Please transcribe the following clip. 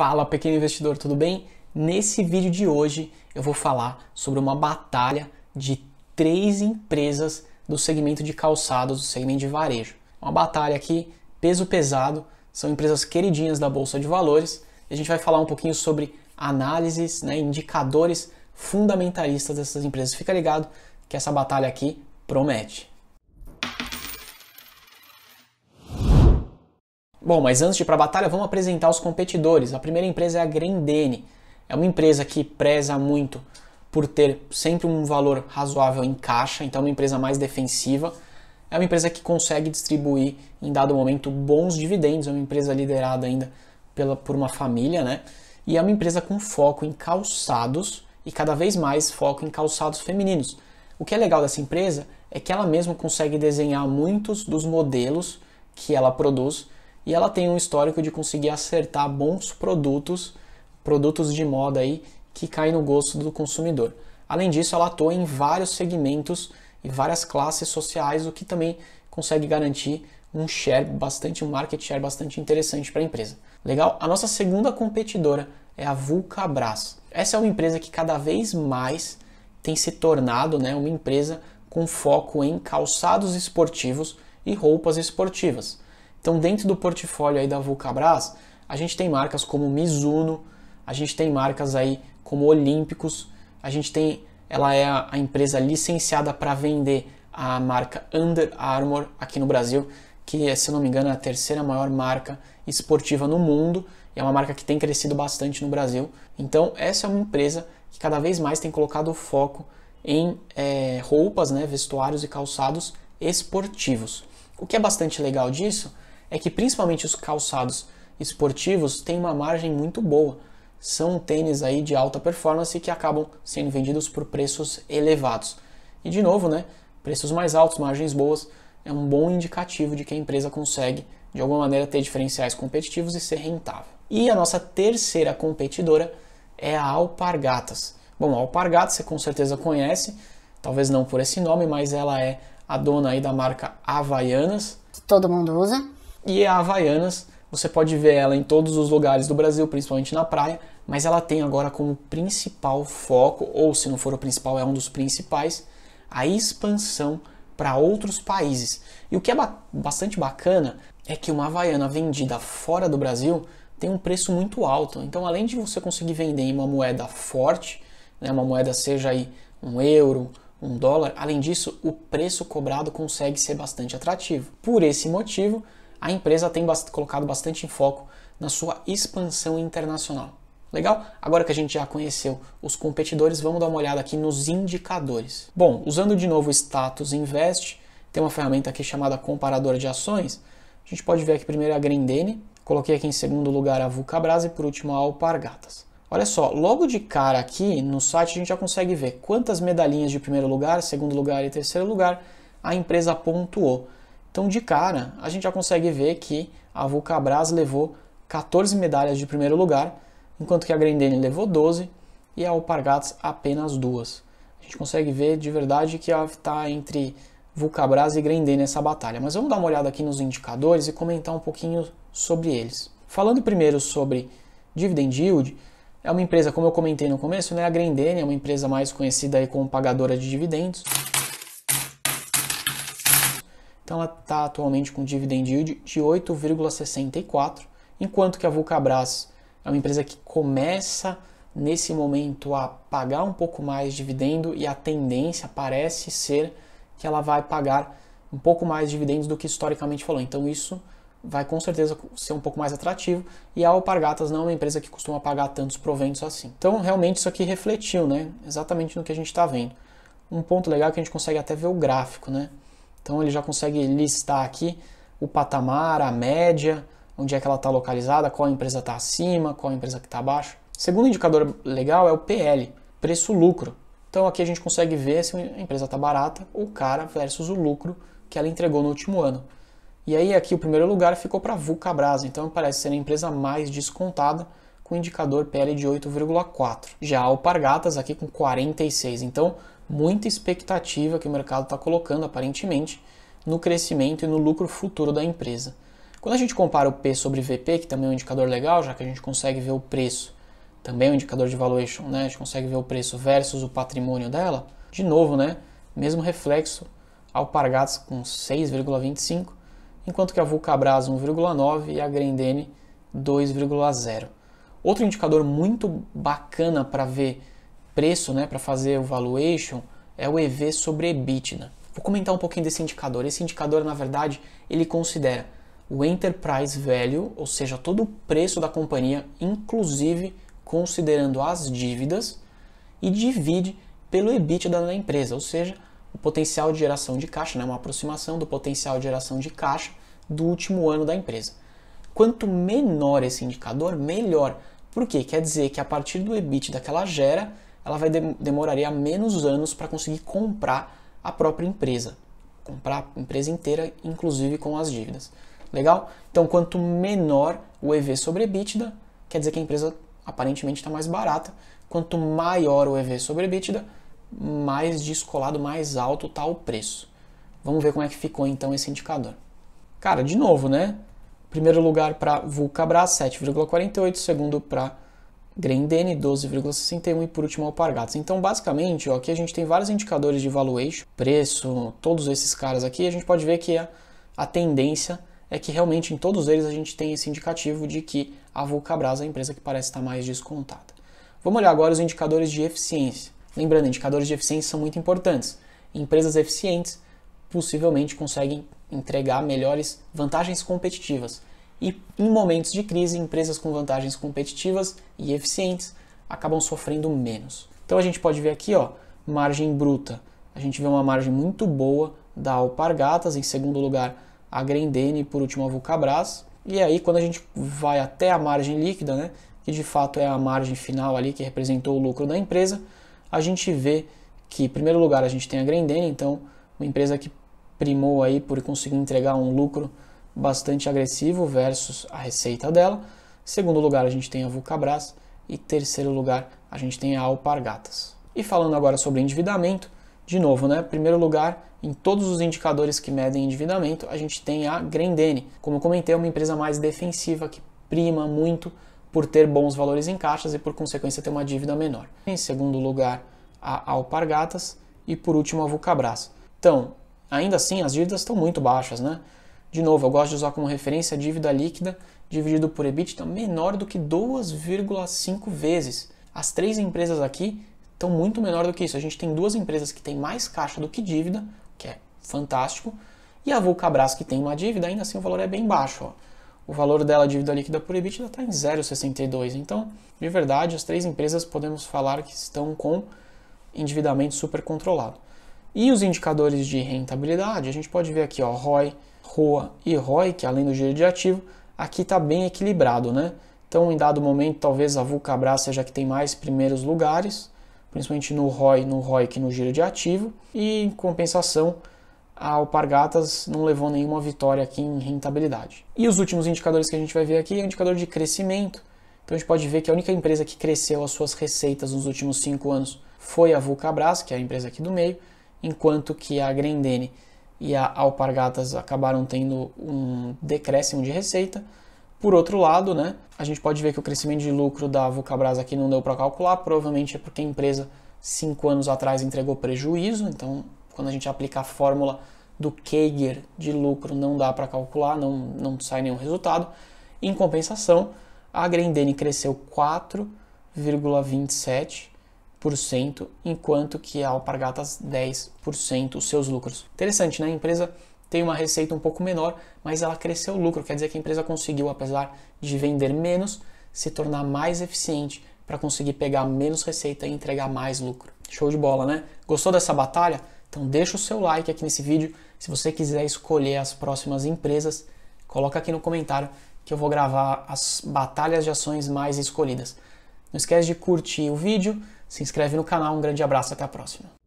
Fala pequeno investidor, tudo bem? Nesse vídeo de hoje eu vou falar sobre uma batalha de três empresas do segmento de calçados, do segmento de varejo. É uma batalha aqui, peso pesado, são empresas queridinhas da Bolsa de Valores e a gente vai falar um pouquinho sobre análises, né, indicadores fundamentalistas dessas empresas. Fica ligado que essa batalha aqui promete. Bom, mas antes de ir para a batalha, vamos apresentar os competidores. A primeira empresa é a Grendene. É uma empresa que preza muito por ter sempre um valor razoável em caixa, então é uma empresa mais defensiva. É uma empresa que consegue distribuir em dado momento bons dividendos, é uma empresa liderada ainda pela, por uma família, né? E é uma empresa com foco em calçados e cada vez mais foco em calçados femininos. O que é legal dessa empresa é que ela mesma consegue desenhar muitos dos modelos que ela produz e ela tem um histórico de conseguir acertar bons produtos, produtos de moda aí que caem no gosto do consumidor. Além disso, ela atua em vários segmentos e várias classes sociais, o que também consegue garantir um share bastante, um market share bastante interessante para a empresa. Legal? A nossa segunda competidora é a Vulcabras. Essa é uma empresa que cada vez mais tem se tornado né, uma empresa com foco em calçados esportivos e roupas esportivas. Então, dentro do portfólio aí da Vulcabras, a gente tem marcas como Mizuno, a gente tem marcas aí como Olímpicos, a gente tem, ela é a, empresa licenciada para vender a marca Under Armour aqui no Brasil, que é, se não me engano, é a terceira maior marca esportiva no mundo e é uma marca que tem crescido bastante no Brasil. Então, essa é uma empresa que cada vez mais tem colocado foco em é, roupas, né, vestuários e calçados esportivos. O que é bastante legal disso é que principalmente os calçados esportivos têm uma margem muito boa. São tênis aí de alta performance que acabam sendo vendidos por preços elevados. E de novo, né, preços mais altos, margens boas, é um bom indicativo de que a empresa consegue de alguma maneira ter diferenciais competitivos e ser rentável. E a nossa terceira competidora é a Alpargatas. Bom, a Alpargatas você com certeza conhece, talvez não por esse nome, mas ela é a dona aí da marca Havaianas. Todo mundo usa. E a é Havaianas, você pode ver ela em todos os lugares do Brasil, principalmente na praia, mas ela tem agora como principal foco, ou se não for o principal, é um dos principais, a expansão para outros países. E o que é ba bastante bacana é que uma Havaiana vendida fora do Brasil tem um preço muito alto. Então, além de você conseguir vender em uma moeda forte, né, uma moeda seja aí um euro, um dólar, além disso, o preço cobrado consegue ser bastante atrativo. Por esse motivo, a empresa tem bast colocado bastante foco na sua expansão internacional. Legal? Agora que a gente já conheceu os competidores, vamos dar uma olhada aqui nos indicadores. Bom, usando de novo o Status Invest, tem uma ferramenta aqui chamada Comparador de Ações. A gente pode ver aqui primeiro a Grendene, coloquei aqui em segundo lugar a Vulcabras e por último a Alpargatas. Olha só, logo de cara aqui no site a gente já consegue ver quantas medalhinhas de primeiro lugar, segundo lugar e terceiro lugar a empresa pontuou. Então, de cara, a gente já consegue ver que a Vulcabras levou 14 medalhas de primeiro lugar, enquanto que a Grendene levou 12 e a Alpargatas apenas duas. A gente consegue ver de verdade que está entre Vulcabras e Grendene essa batalha. Mas vamos dar uma olhada aqui nos indicadores e comentar um pouquinho sobre eles. Falando primeiro sobre dividend yield, é uma empresa, como eu comentei no começo, né? a Grendene é uma empresa mais conhecida aí como pagadora de dividendos. Então ela está atualmente com dividend yield de 8,64, enquanto que a Vulcabras é uma empresa que começa nesse momento a pagar um pouco mais de dividendo e a tendência parece ser que ela vai pagar um pouco mais dividendos do que historicamente falou. Então isso vai com certeza ser um pouco mais atrativo e a Alpargatas não é uma empresa que costuma pagar tantos proventos assim. Então realmente isso aqui refletiu, né? Exatamente no que a gente está vendo. Um ponto legal é que a gente consegue até ver o gráfico, né? Então ele já consegue listar aqui o patamar, a média, onde é que ela está localizada, qual empresa está acima, qual empresa que está abaixo. Segundo indicador legal é o PL, preço-lucro. Então aqui a gente consegue ver se a empresa está barata, ou cara versus o lucro que ela entregou no último ano. E aí aqui o primeiro lugar ficou para a Vulcabras, então parece ser a empresa mais descontada, com indicador PL de 8,4. Já Alpargatas aqui com 46. Então muita expectativa que o mercado está colocando, aparentemente, no crescimento e no lucro futuro da empresa. Quando a gente compara o P sobre VP, que também é um indicador legal, já que a gente consegue ver o preço, também é um indicador de valuation, né? A gente consegue ver o preço versus o patrimônio dela. De novo, né? Mesmo reflexo, Alpargatas com 6,25, enquanto que a Vulcabras 1,9 e a Grendene 2,0. Outro indicador muito bacana para ver preço né, para fazer o valuation é o EV sobre EBITDA. Vou comentar um pouquinho desse indicador. Esse indicador, na verdade, ele considera o enterprise value, ou seja, todo o preço da companhia, inclusive considerando as dívidas, e divide pelo EBITDA da empresa, ou seja, o potencial de geração de caixa, né, uma aproximação do potencial de geração de caixa do último ano da empresa. Quanto menor esse indicador, melhor. Por quê? Quer dizer que a partir do EBITDA que ela gera, ela vai de demoraria menos anos para conseguir comprar a própria empresa, comprar a empresa inteira, inclusive com as dívidas. Legal? Então, quanto menor o EV sobre EBITDA, quer dizer que a empresa aparentemente está mais barata. Quanto maior o EV sobre EBITDA, mais descolado, mais alto está o preço. Vamos ver como é que ficou então esse indicador. Cara, de novo, né? Primeiro lugar para Vulcabras, 7,48. Segundo para Grendene 12,61 e por último Alpargatas. É então, basicamente, ó, aqui a gente tem vários indicadores de valuation, preço, todos esses caras aqui, a gente pode ver que a, a tendência é que realmente em todos eles a gente tem esse indicativo de que a Vulcabras é a empresa que parece estar mais descontada. Vamos olhar agora os indicadores de eficiência. Lembrando, indicadores de eficiência são muito importantes. Empresas eficientes possivelmente conseguem entregar melhores vantagens competitivas e, em momentos de crise, empresas com vantagens competitivas e eficientes acabam sofrendo menos. Então a gente pode ver aqui, ó, margem bruta. A gente vê uma margem muito boa da Alpargatas, em segundo lugar a Grendene e por último a Vulcabras. E aí quando a gente vai até a margem líquida, né, que de fato é a margem final ali que representou o lucro da empresa, a gente vê que em primeiro lugar a gente tem a Grendene, então uma empresa que primou aí por conseguir entregar um lucro bastante agressivo versus a receita dela. Segundo lugar, a gente tem a Vulcabras. E terceiro lugar, a gente tem a Alpargatas. E falando agora sobre endividamento, de novo, né? Primeiro lugar, em todos os indicadores que medem endividamento, a gente tem a Grendene. Como eu comentei, é uma empresa mais defensiva que prima muito por ter bons valores em caixas e por consequência ter uma dívida menor. Em segundo lugar, a Alpargatas e por último a Vulcabras. Então, ainda assim, as dívidas estão muito baixas, né? De novo, eu gosto de usar como referência a dívida líquida dividido por EBITDA então menor do que 2,5 vezes. As três empresas aqui estão muito menor do que isso. A gente tem duas empresas que têm mais caixa do que dívida, que é fantástico, e a Vulcabras que tem uma dívida, ainda assim o valor é bem baixo. Ó. O valor dela, dívida líquida por EBITDA, está em 0,62. Então, de verdade, as três empresas podemos falar que estão com endividamento super controlado. E os indicadores de rentabilidade, a gente pode ver aqui, ó, ROI, ROA e ROI, que além do giro de ativo, aqui está bem equilibrado, né? Então, em dado momento, talvez a Vulcabras seja que tem mais primeiros lugares, principalmente no ROI, no ROI que no giro de ativo, e em compensação, a Alpargatas não levou nenhuma vitória aqui em rentabilidade. E os últimos indicadores que a gente vai ver aqui é o indicador de crescimento. Então a gente pode ver que a única empresa que cresceu as suas receitas nos últimos cinco anos foi a Vulcabras, que é a empresa aqui do meio, enquanto que a Grendene e a Alpargatas acabaram tendo um decréscimo de receita. Por outro lado, né, a gente pode ver que o crescimento de lucro da Vulcabras aqui não deu para calcular, provavelmente é porque a empresa cinco anos atrás entregou prejuízo, então quando a gente aplica a fórmula do Kager de lucro não dá para calcular, não, não sai nenhum resultado. Em compensação, a Grendene cresceu 4,27 enquanto que a Alpargatas 10% os seus lucros. Interessante, né? A empresa tem uma receita um pouco menor, mas ela cresceu o lucro, quer dizer que a empresa conseguiu, apesar de vender menos, se tornar mais eficiente para conseguir pegar menos receita e entregar mais lucro. Show de bola, né? Gostou dessa batalha? Então deixa o seu like aqui nesse vídeo. Se você quiser escolher as próximas empresas, coloca aqui no comentário que eu vou gravar as batalhas de ações mais escolhidas. Não esquece de curtir o vídeo, se inscreve no canal, um grande abraço, até a próxima.